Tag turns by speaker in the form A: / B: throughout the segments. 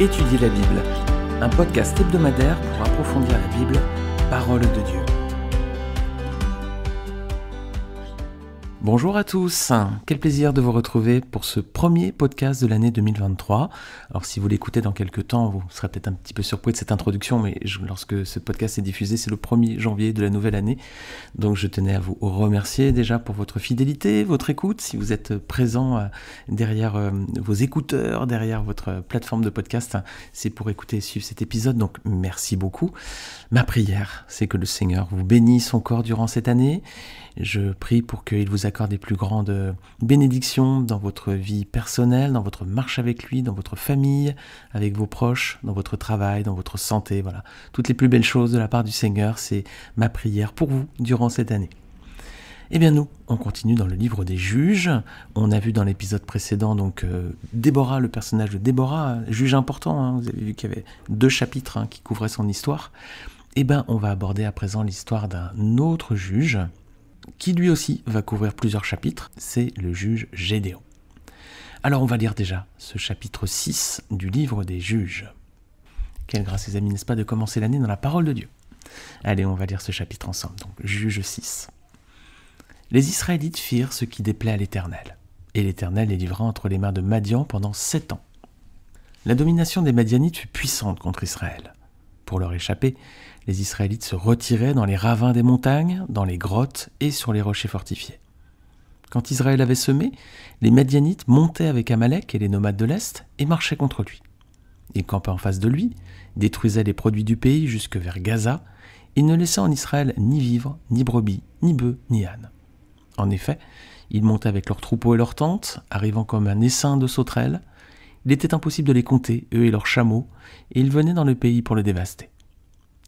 A: Étudier la Bible, un podcast hebdomadaire pour approfondir la Bible, parole de Dieu. Bonjour à tous, quel plaisir de vous retrouver pour ce premier podcast de l'année 2023. Alors si vous l'écoutez dans quelques temps, vous serez peut-être un petit peu surpris de cette introduction, mais lorsque ce podcast est diffusé, c'est le 1er janvier de la nouvelle année. Donc je tenais à vous remercier déjà pour votre fidélité, votre écoute, si vous êtes présent euh, derrière euh, vos écouteurs, derrière votre plateforme de podcast, c'est pour écouter et suivre cet épisode, donc merci beaucoup. Ma prière, c'est que le Seigneur vous bénisse encore durant cette année je prie pour qu'il vous accorde les plus grandes euh, bénédictions dans votre vie personnelle, dans votre marche avec lui, dans votre famille, avec vos proches, dans votre travail, dans votre santé. Voilà, toutes les plus belles choses de la part du Seigneur, c'est ma prière pour vous durant cette année. Eh bien nous, on continue dans le livre des juges. On a vu dans l'épisode précédent donc euh, Déborah, le personnage de Déborah, juge important. Hein. vous avez vu qu'il y avait deux chapitres hein, qui couvraient son histoire. Eh bien on va aborder à présent l'histoire d'un autre juge qui lui aussi va couvrir plusieurs chapitres, c'est le juge Gédéon. Alors on va lire déjà ce chapitre 6 du livre des juges. Quelle grâce les amis, n'est-ce pas, de commencer l'année dans la parole de Dieu. Allez, on va lire ce chapitre ensemble, donc juge 6. Les Israélites firent ce qui déplaît à l'Éternel, et l'Éternel les livra entre les mains de Madian pendant sept ans. La domination des Madianites fut puissante contre Israël. Pour leur échapper, les Israélites se retiraient dans les ravins des montagnes, dans les grottes et sur les rochers fortifiés. Quand Israël avait semé, les Madianites montaient avec Amalek et les nomades de l'Est et marchaient contre lui. Ils campaient en face de lui, détruisaient les produits du pays jusque vers Gaza, et ne laissaient en Israël ni vivres, ni brebis, ni bœufs, ni ânes. En effet, ils montaient avec leurs troupeaux et leurs tentes, arrivant comme un essaim de sauterelles, il était impossible de les compter, eux et leurs chameaux, et ils venaient dans le pays pour le dévaster.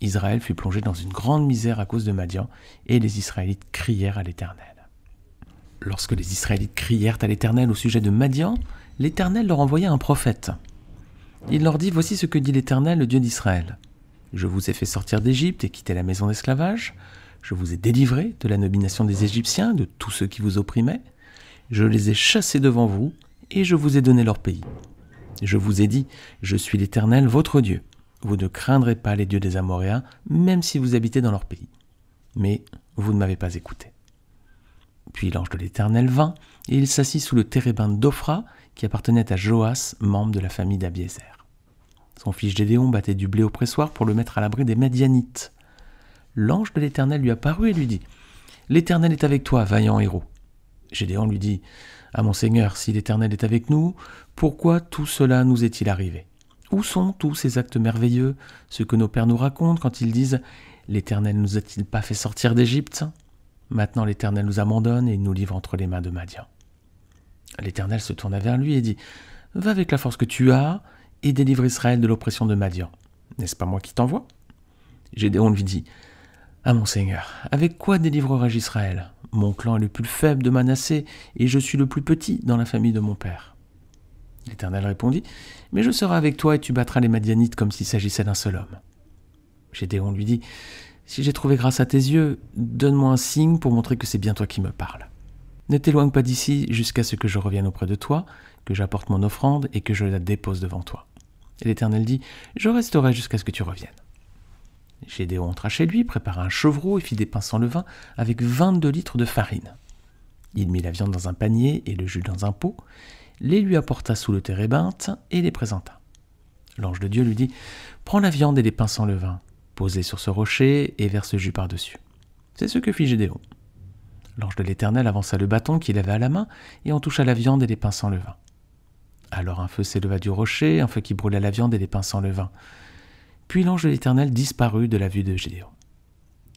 A: Israël fut plongé dans une grande misère à cause de Madian, et les Israélites crièrent à l'Éternel. Lorsque les Israélites crièrent à l'Éternel au sujet de Madian, l'Éternel leur envoya un prophète. Il leur dit, Voici ce que dit l'Éternel, le Dieu d'Israël. Je vous ai fait sortir d'Égypte et quitter la maison d'esclavage. Je vous ai délivré de la nomination des Égyptiens, de tous ceux qui vous opprimaient. Je les ai chassés devant vous, et je vous ai donné leur pays. Je vous ai dit, je suis l'Éternel, votre Dieu. Vous ne craindrez pas les dieux des Amoréens, même si vous habitez dans leur pays. Mais vous ne m'avez pas écouté. Puis l'ange de l'Éternel vint, et il s'assit sous le térébin d'Ophra, qui appartenait à Joas, membre de la famille d'Abiézer. Son fils Gédéon battait du blé au pressoir pour le mettre à l'abri des Madianites. L'ange de l'Éternel lui apparut et lui dit L'Éternel est avec toi, vaillant héros. Gédéon lui dit À ah, mon Seigneur, si l'Éternel est avec nous, pourquoi tout cela nous est-il arrivé Où sont tous ces actes merveilleux, ce que nos pères nous racontent quand ils disent L'Éternel nous a-t-il pas fait sortir d'Égypte Maintenant l'Éternel nous abandonne et nous livre entre les mains de Madian. L'Éternel se tourna vers lui et dit Va avec la force que tu as et délivre Israël de l'oppression de Madian. N'est-ce pas moi qui t'envoie Gédéon lui dit Ah mon Seigneur, avec quoi délivrerai-je Israël mon clan est le plus faible de Manassé, et je suis le plus petit dans la famille de mon père. L'Éternel répondit, Mais je serai avec toi et tu battras les Madianites comme s'il s'agissait d'un seul homme. Gédéon lui dit, Si j'ai trouvé grâce à tes yeux, donne-moi un signe pour montrer que c'est bien toi qui me parles. Ne t'éloigne pas d'ici jusqu'à ce que je revienne auprès de toi, que j'apporte mon offrande et que je la dépose devant toi. l'Éternel dit, Je resterai jusqu'à ce que tu reviennes. Gédéon entra chez lui, prépara un chevreau et fit des pains sans levain avec 22 litres de farine. Il mit la viande dans un panier et le jus dans un pot, les lui apporta sous le térébinthe et les présenta. L'ange de Dieu lui dit Prends la viande et les pains sans levain, posez sur ce rocher et verse le jus par-dessus. C'est ce que fit Gédéon. L'ange de l'Éternel avança le bâton qu'il avait à la main et en toucha la viande et les pains sans levain. Alors un feu s'éleva du rocher, un feu qui brûla la viande et les pains sans levain. Puis l'ange de l'Éternel disparut de la vue de Gédéon.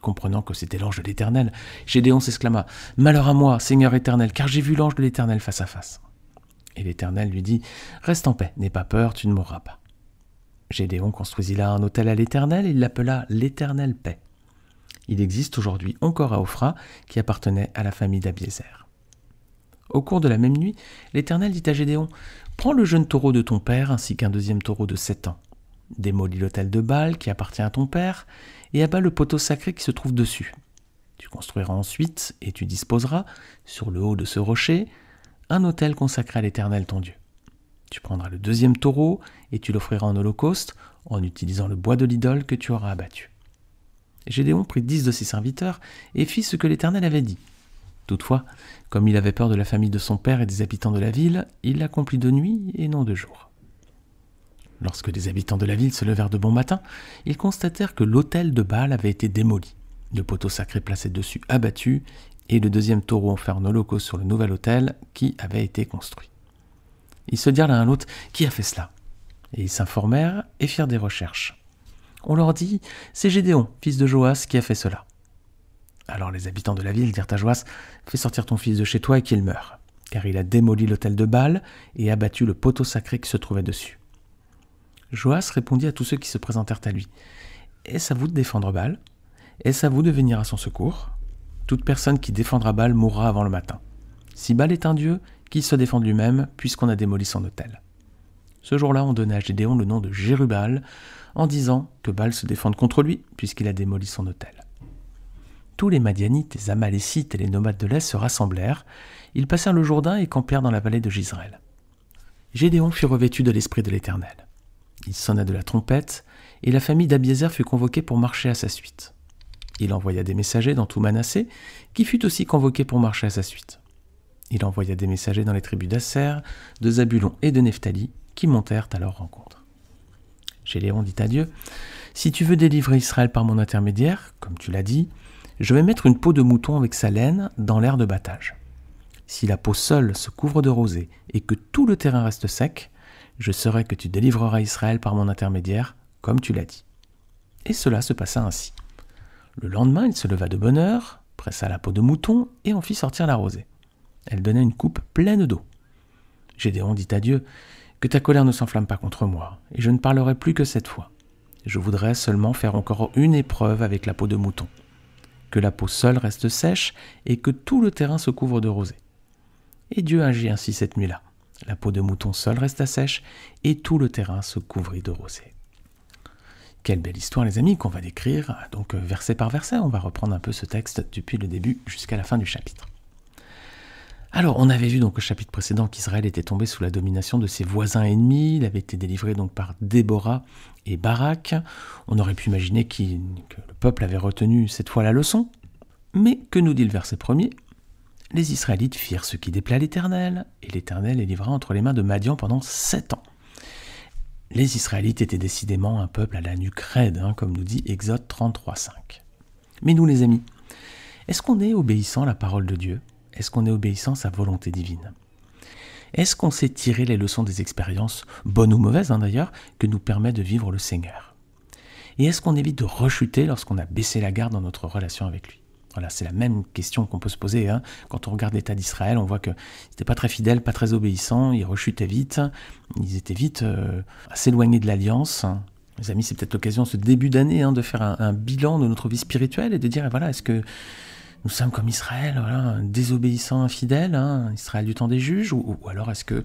A: Comprenant que c'était l'ange de l'Éternel, Gédéon s'exclama Malheur à moi, Seigneur Éternel, car j'ai vu l'ange de l'Éternel face à face. Et l'Éternel lui dit Reste en paix, n'aie pas peur, tu ne mourras pas. Gédéon construisit là un hôtel à l'Éternel et il l'appela l'Éternel paix. Il existe aujourd'hui encore à Ophra, qui appartenait à la famille d'Abiézer. Au cours de la même nuit, l'Éternel dit à Gédéon Prends le jeune taureau de ton père ainsi qu'un deuxième taureau de sept ans. Démolis l'hôtel de Bâle qui appartient à ton père et abat le poteau sacré qui se trouve dessus. Tu construiras ensuite, et tu disposeras, sur le haut de ce rocher, un autel consacré à l'Éternel ton Dieu. Tu prendras le deuxième taureau et tu l'offriras en holocauste en utilisant le bois de l'idole que tu auras abattu. Gédéon prit dix de ses serviteurs et fit ce que l'Éternel avait dit. Toutefois, comme il avait peur de la famille de son père et des habitants de la ville, il l'accomplit de nuit et non de jour. Lorsque les habitants de la ville se levèrent de bon matin, ils constatèrent que l'hôtel de Bâle avait été démoli, le poteau sacré placé dessus abattu, et le deuxième taureau en fer holocauste sur le nouvel hôtel qui avait été construit. Ils se dirent l'un à l'autre Qui a fait cela Et ils s'informèrent et firent des recherches. On leur dit C'est Gédéon, fils de Joas, qui a fait cela. Alors les habitants de la ville dirent à Joas Fais sortir ton fils de chez toi et qu'il meure, car il a démoli l'hôtel de Baal et abattu le poteau sacré qui se trouvait dessus. Joas répondit à tous ceux qui se présentèrent à lui Est-ce à vous de défendre Baal Est-ce à vous de venir à son secours Toute personne qui défendra Baal mourra avant le matin. Si Baal est un dieu, qu'il se défende lui-même, puisqu'on a démoli son hôtel. » Ce jour-là, on donna à Gédéon le nom de Jérubal, en disant que Baal se défende contre lui, puisqu'il a démoli son hôtel. Tous les Madianites, les Amalécites et les nomades de l'Est se rassemblèrent. Ils passèrent le Jourdain et campèrent dans la vallée de Gisraël. Gédéon fut revêtu de l'esprit de l'Éternel. Il sonna de la trompette, et la famille d'Abiézer fut convoquée pour marcher à sa suite. Il envoya des messagers dans tout Manassé, qui fut aussi convoqué pour marcher à sa suite. Il envoya des messagers dans les tribus d'Asser, de Zabulon et de Nephtali, qui montèrent à leur rencontre. Géléon dit à Dieu Si tu veux délivrer Israël par mon intermédiaire, comme tu l'as dit, je vais mettre une peau de mouton avec sa laine dans l'air de battage. Si la peau seule se couvre de rosée et que tout le terrain reste sec, je saurai que tu délivreras Israël par mon intermédiaire, comme tu l'as dit. Et cela se passa ainsi. Le lendemain, il se leva de bonne heure, pressa la peau de mouton et en fit sortir la rosée. Elle donna une coupe pleine d'eau. Gédéon dit à Dieu Que ta colère ne s'enflamme pas contre moi, et je ne parlerai plus que cette fois. Je voudrais seulement faire encore une épreuve avec la peau de mouton. Que la peau seule reste sèche et que tout le terrain se couvre de rosée. Et Dieu agit ainsi cette nuit-là. La peau de mouton seule resta sèche et tout le terrain se couvrit de rosée. Quelle belle histoire, les amis, qu'on va décrire, donc euh, verset par verset. On va reprendre un peu ce texte depuis le début jusqu'à la fin du chapitre. Alors, on avait vu donc au chapitre précédent qu'Israël était tombé sous la domination de ses voisins ennemis. Il avait été délivré donc par Déborah et Barak. On aurait pu imaginer que le peuple avait retenu cette fois la leçon. Mais que nous dit le verset premier les Israélites firent ce qui déplaît à l'Éternel, et l'Éternel les livra entre les mains de Madian pendant sept ans. Les Israélites étaient décidément un peuple à la nuque raide, hein, comme nous dit Exode 33.5. Mais nous les amis, est-ce qu'on est obéissant à la parole de Dieu Est-ce qu'on est obéissant à sa volonté divine Est-ce qu'on sait tirer les leçons des expériences, bonnes ou mauvaises hein, d'ailleurs, que nous permet de vivre le Seigneur Et est-ce qu'on évite de rechuter lorsqu'on a baissé la garde dans notre relation avec lui voilà, c'est la même question qu'on peut se poser. Hein. Quand on regarde l'État d'Israël, on voit que c'était pas très fidèle, pas très obéissant, ils rechutaient vite, ils étaient vite euh, à s'éloigner de l'alliance. Mes amis, c'est peut-être l'occasion ce début d'année hein, de faire un, bilan de notre vie spirituelle et de dire eh, voilà, est-ce que nous sommes comme Israël, désobéissant, infidèle, infidèle, hein, Israël du temps des juges, ou, alors est-ce que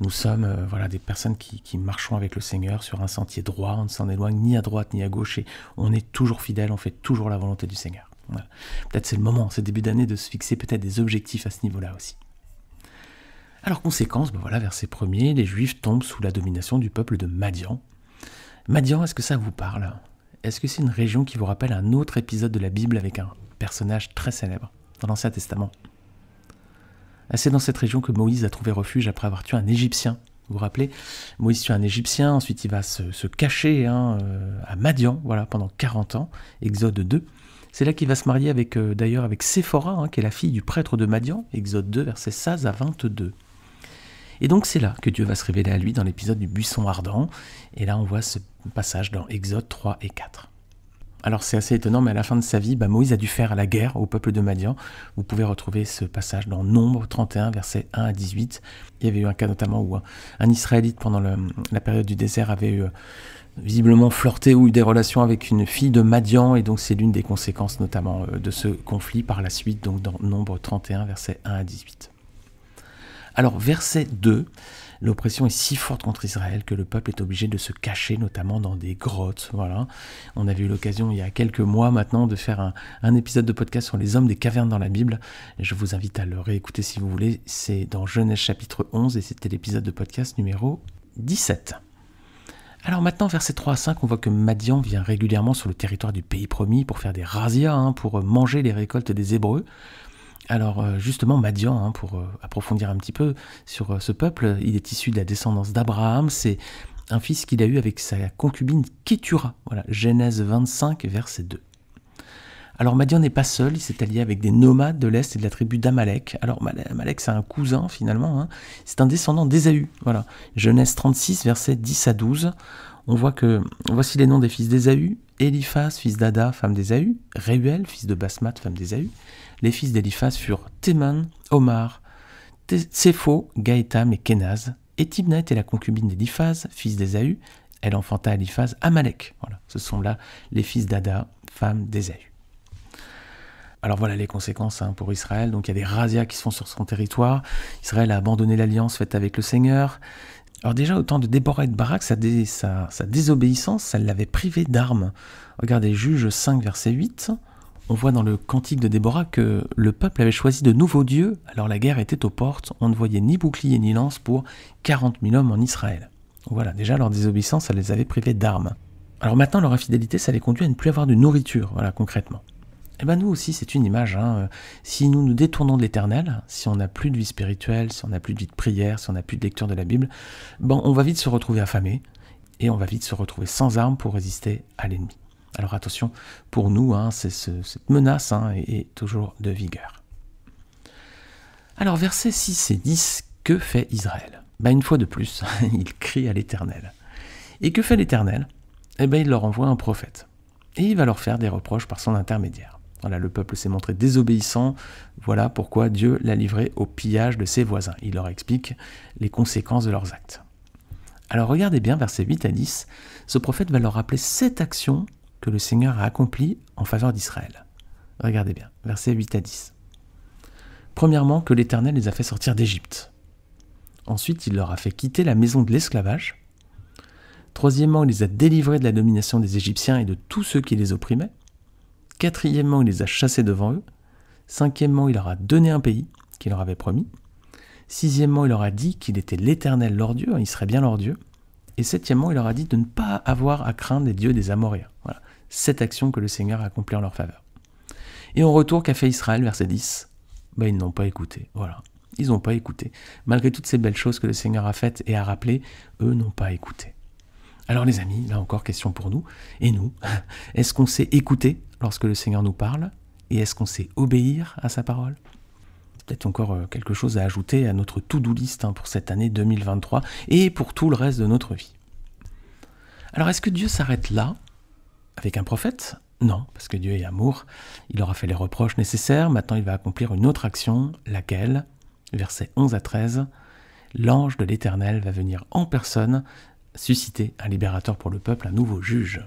A: nous sommes euh, voilà, des personnes qui, qui, marchons avec le Seigneur sur un sentier droit, on ne s'en éloigne ni à droite ni à gauche, et on est toujours fidèle, on fait toujours la volonté du Seigneur. Peut-être c'est le moment, ce début d'année, de se fixer peut-être des objectifs à ce niveau-là aussi. Alors conséquence, ben voilà, verset 1 premiers, les Juifs tombent sous la domination du peuple de Madian. Madian, est-ce que ça vous parle Est-ce que c'est une région qui vous rappelle un autre épisode de la Bible avec un personnage très célèbre dans l'Ancien Testament ah, C'est dans cette région que Moïse a trouvé refuge après avoir tué un Égyptien. Vous vous rappelez Moïse tue un Égyptien, ensuite il va se, cacher hein, euh, à Madian voilà, pendant 40 ans, Exode 2. C'est là qu'il va se marier avec euh, d'ailleurs avec Séphora, hein, qui est la fille du prêtre de Madian, Exode 2, versets 16 à 22. Et donc c'est là que Dieu va se révéler à lui dans l'épisode du buisson ardent. Et là on voit ce passage dans Exode 3 et 4. Alors c'est assez étonnant, mais à la fin de sa vie, bah, Moïse a dû faire la guerre au peuple de Madian. Vous pouvez retrouver ce passage dans Nombre 31, versets 1 à 18. Il y avait eu un cas notamment où un Israélite, pendant la période du désert, avait eu euh, visiblement flirté ou eu des relations avec une fille de Madian, et donc c'est l'une des conséquences notamment euh, de ce conflit par la suite, donc dans Nombre 31, versets 1 à 18. Alors, verset 2, l'oppression est si forte contre Israël que le peuple est obligé de se cacher, notamment dans des grottes. Voilà. On avait eu l'occasion il y a quelques mois maintenant de faire un, épisode de podcast sur les hommes des cavernes dans la Bible. Je vous invite à le réécouter si vous voulez. C'est dans Genèse chapitre 11 et c'était l'épisode de podcast numéro 17. Alors maintenant, verset 3 à 5, on voit que Madian vient régulièrement sur le territoire du pays promis pour faire des razzias, hein, pour manger les récoltes des Hébreux. Alors euh, justement, Madian, hein, pour euh, approfondir un petit peu sur euh, ce peuple, il est issu de la descendance d'Abraham, c'est un fils qu'il a eu avec sa concubine Ketura. Voilà, Genèse 25, verset 2. Alors Madian n'est pas seul, il s'est allié avec des nomades de l'Est et de la tribu d'Amalek. Alors Amalek, c'est un cousin finalement, hein. c'est un descendant d'Ésaü. Voilà, Genèse 36, verset 10 à 12. On voit que voici les noms des fils d'Ésaü, Eliphaz, fils d'Ada, femme d'Ésaü, Réuel, fils de Basmat, femme d'Ésaü. Les fils d'Eliphaz furent Théman, Omar, Tsepho, Gaétam et Kenaz. Et Tibna était la concubine d'Eliphaz, fils d'Ésaü. Elle enfanta Eliphaz, Amalek. Voilà, ce sont là les fils d'Ada, femme d'Ésaü. Alors voilà les conséquences hein, pour Israël. Donc il y a des razzias qui se font sur son territoire. Israël a abandonné l'alliance faite avec le Seigneur. Alors déjà, au temps de Déborah et de Barak, sa, désobéissance, ça l'avait privé d'armes. Regardez, Juge 5, verset 8, on voit dans le cantique de Déborah que le peuple avait choisi de nouveaux dieux, alors la guerre était aux portes, on ne voyait ni bouclier ni lance pour 40 000 hommes en Israël. Voilà, déjà leur désobéissance, ça les avait privés d'armes. Alors maintenant, leur infidélité, ça les conduit à ne plus avoir de nourriture, voilà, concrètement. Eh bien nous aussi, c'est une image. Hein. Si nous nous détournons de l'éternel, si on n'a plus de vie spirituelle, si on n'a plus de vie de prière, si on n'a plus de lecture de la Bible, bon, on va vite se retrouver affamé et on va vite se retrouver sans armes pour résister à l'ennemi. Alors attention, pour nous, hein, c'est cette menace hein, est, toujours de vigueur. Alors versets 6 et 10, que fait Israël ben, Une fois de plus, il crie à l'Éternel. Et que fait l'Éternel Eh bien il leur envoie un prophète. Et il va leur faire des reproches par son intermédiaire. Voilà, le peuple s'est montré désobéissant, voilà pourquoi Dieu l'a livré au pillage de ses voisins. Il leur explique les conséquences de leurs actes. Alors regardez bien versets 8 à 10, ce prophète va leur rappeler sept actions que le Seigneur a accomplies en faveur d'Israël. Regardez bien, versets 8 à 10. Premièrement, que l'Éternel les a fait sortir d'Égypte. Ensuite, il leur a fait quitter la maison de l'esclavage. Troisièmement, il les a délivrés de la domination des Égyptiens et de tous ceux qui les opprimaient. Quatrièmement, il les a chassés devant eux. Cinquièmement, il leur a donné un pays qu'il leur avait promis. Sixièmement, il leur a dit qu'il était l'Éternel leur Dieu, hein, il serait bien leur Dieu. Et septièmement, il leur a dit de ne pas avoir à craindre des dieux des Amoréens. Voilà, cette action que le Seigneur a accomplie en leur faveur. Et en retour, qu'a fait Israël, verset 10 ben, Ils n'ont pas écouté. Voilà, ils n'ont pas écouté. Malgré toutes ces belles choses que le Seigneur a faites et a rappelées, eux n'ont pas écouté. Alors les amis, là encore question pour nous. Et nous, est-ce qu'on sait écouter lorsque le Seigneur nous parle Et est-ce qu'on sait obéir à sa parole Peut-être encore euh, quelque chose à ajouter à notre to-do list hein, pour cette année 2023 et pour tout le reste de notre vie. Alors est-ce que Dieu s'arrête là avec un prophète Non, parce que Dieu est amour, il aura fait les reproches nécessaires, maintenant il va accomplir une autre action, laquelle, versets 11 à 13, l'ange de l'Éternel va venir en personne susciter un libérateur pour le peuple, un nouveau juge.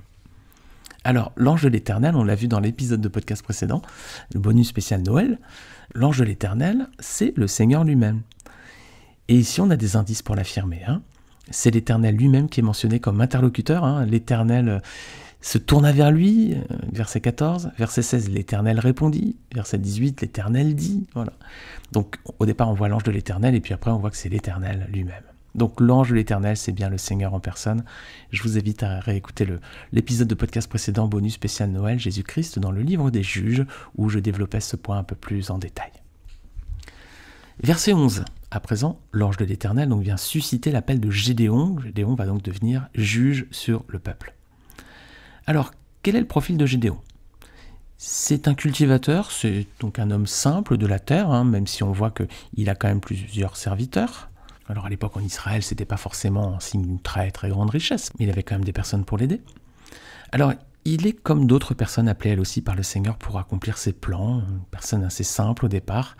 A: Alors, l'ange de l'Éternel, on l'a vu dans l'épisode de podcast précédent, le bonus spécial Noël, l'ange de l'Éternel, c'est le Seigneur lui-même. Et ici, on a des indices pour l'affirmer. Hein. C'est l'Éternel lui-même qui est mentionné comme interlocuteur. Hein. L'Éternel euh, se tourna vers lui, euh, verset 14, verset 16, l'Éternel répondit, verset 18, l'Éternel dit, voilà. Donc au départ on voit l'ange de l'Éternel et puis après on voit que c'est l'Éternel lui-même. Donc l'ange de l'éternel, c'est bien le Seigneur en personne. Je vous invite à réécouter l'épisode de podcast précédent bonus spécial Noël Jésus-Christ dans le livre des juges où je développais ce point un peu plus en détail. Verset 11. À présent, l'ange de l'Éternel vient susciter l'appel de Gédéon. Gédéon va donc devenir juge sur le peuple. Alors, quel est le profil de Gédéon C'est un cultivateur, c'est donc un homme simple de la terre, hein, même si on voit qu'il a quand même plusieurs serviteurs. Alors à l'époque en Israël, c'était pas forcément un signe d'une très très grande richesse, mais il avait quand même des personnes pour l'aider. Alors il est comme d'autres personnes appelées elles aussi par le Seigneur pour accomplir ses plans, une personne assez simple au départ.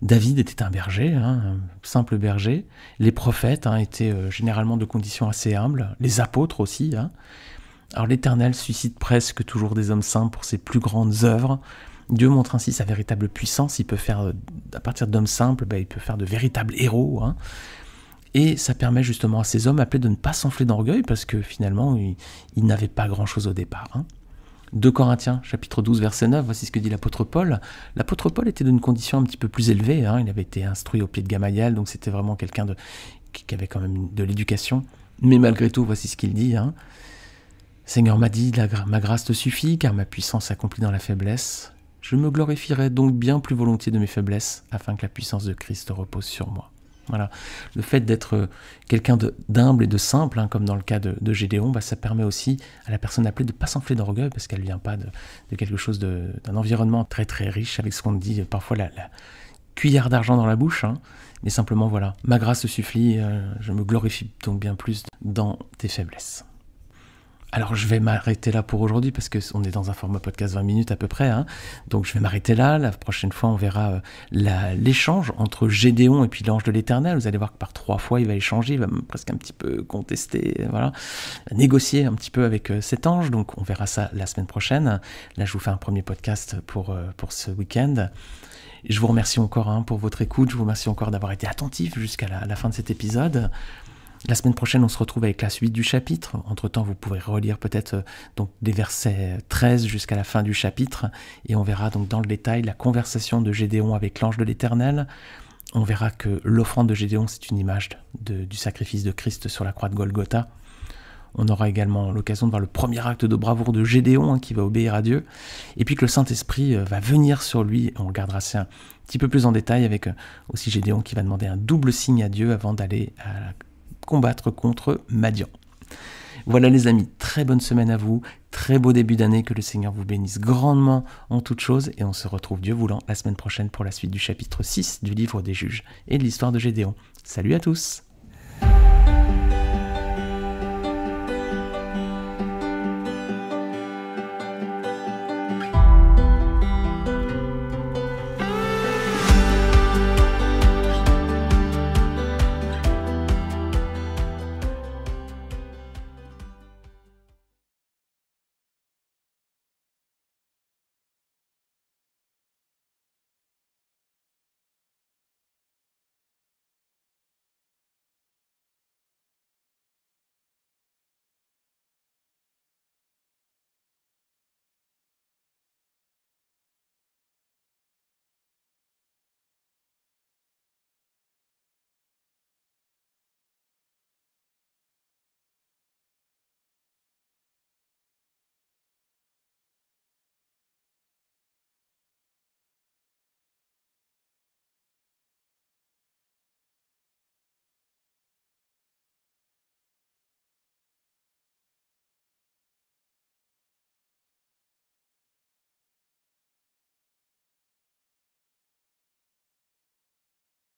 A: David était un berger, hein, un simple berger. Les prophètes hein, étaient euh, généralement de conditions assez humbles, les apôtres aussi. Hein. Alors l'Éternel suscite presque toujours des hommes simples pour ses plus grandes œuvres. Dieu montre ainsi sa véritable puissance. Il peut faire, euh, à partir d'hommes simples, ben, il peut faire de véritables héros. Hein. Et ça permet justement à ces hommes appelés de ne pas s'enfler d'orgueil parce que finalement, ils, n'avaient pas grand-chose au départ. 2 hein. Corinthiens, chapitre 12, verset 9, voici ce que dit l'apôtre Paul. L'apôtre Paul était d'une condition un petit peu plus élevée, hein. il avait été instruit au pied de Gamaliel, donc c'était vraiment quelqu'un de, qui avait quand même de l'éducation. Mais malgré tout, voici ce qu'il dit. Hein. Seigneur m'a dit, ma grâce te suffit, car ma puissance s'accomplit dans la faiblesse. Je me glorifierai donc bien plus volontiers de mes faiblesses, afin que la puissance de Christ repose sur moi. Voilà. Le fait d'être euh, quelqu'un d'humble et de simple, hein, comme dans le cas de, Gédéon, bah, ça permet aussi à la personne appelée de ne pas s'enfler d'orgueil parce qu'elle ne vient pas de, quelque chose d'un environnement très très riche, avec ce qu'on dit parfois la, cuillère d'argent dans la bouche. Hein. mais simplement voilà, ma grâce suffit, euh, je me glorifie donc bien plus dans tes faiblesses. Alors je vais m'arrêter là pour aujourd'hui parce que on est dans un format podcast 20 minutes à peu près. Hein. Donc je vais m'arrêter là. La prochaine fois, on verra euh, l'échange entre Gédéon et puis l'ange de l'Éternel. Vous allez voir que par trois fois, il va échanger, il va presque un petit peu contester, voilà, négocier un petit peu avec euh, cet ange. Donc on verra ça la semaine prochaine. Là, je vous fais un premier podcast pour, euh, pour ce week-end. Je vous remercie encore hein, pour votre écoute. Je vous remercie encore d'avoir été attentif jusqu'à la, la fin de cet épisode. La semaine prochaine, on se retrouve avec la suite du chapitre. Entre-temps, vous pourrez relire peut-être euh, donc des versets 13 euh, jusqu'à la fin du chapitre. Et on verra donc dans le détail la conversation de Gédéon avec l'ange de l'Éternel. On verra que l'offrande de Gédéon, c'est une image du sacrifice de Christ sur la croix de Golgotha. On aura également l'occasion de voir le premier acte de bravoure de Gédéon hein, qui va obéir à Dieu, et puis que le Saint-Esprit euh, va venir sur lui. On regardera ça un petit peu plus en détail avec aussi Gédéon qui va demander un double signe à Dieu avant d'aller à la combattre contre Madian. Voilà les amis, très bonne semaine à vous, très beau début d'année, que le Seigneur vous bénisse grandement en toutes choses, et on se retrouve Dieu voulant la semaine prochaine pour la suite du chapitre 6 du livre des juges et de l'histoire de Gédéon. Salut à tous